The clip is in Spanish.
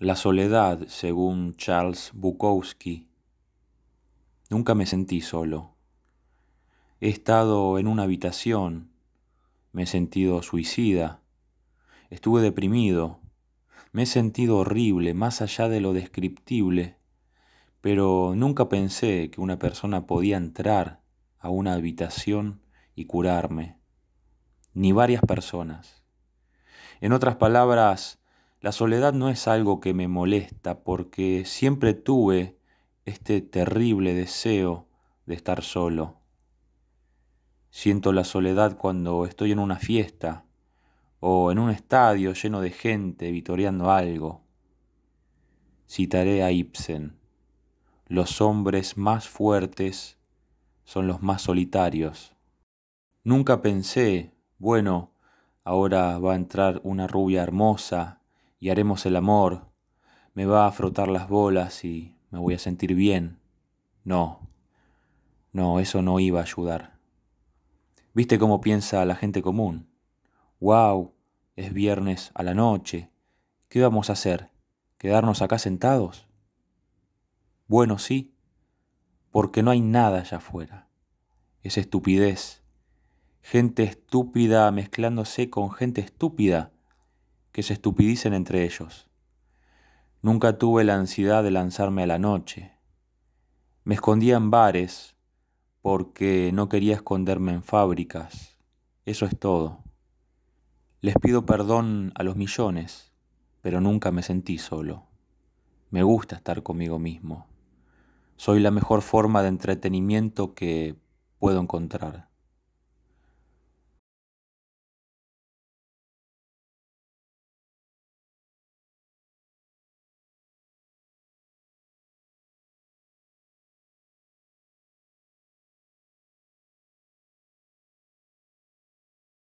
La soledad, según Charles Bukowski. Nunca me sentí solo. He estado en una habitación, me he sentido suicida, estuve deprimido, me he sentido horrible, más allá de lo descriptible, pero nunca pensé que una persona podía entrar a una habitación y curarme, ni varias personas. En otras palabras, la soledad no es algo que me molesta porque siempre tuve este terrible deseo de estar solo. Siento la soledad cuando estoy en una fiesta o en un estadio lleno de gente vitoreando algo. Citaré a Ibsen. Los hombres más fuertes son los más solitarios. Nunca pensé, bueno, ahora va a entrar una rubia hermosa y haremos el amor. Me va a frotar las bolas y me voy a sentir bien. No, no, eso no iba a ayudar. ¿Viste cómo piensa la gente común? ¡Wow! Es viernes a la noche. ¿Qué vamos a hacer? ¿Quedarnos acá sentados? Bueno, sí, porque no hay nada allá afuera. Es estupidez. Gente estúpida mezclándose con gente estúpida que se estupidicen entre ellos. Nunca tuve la ansiedad de lanzarme a la noche. Me escondía en bares porque no quería esconderme en fábricas. Eso es todo. Les pido perdón a los millones, pero nunca me sentí solo. Me gusta estar conmigo mismo. Soy la mejor forma de entretenimiento que puedo encontrar.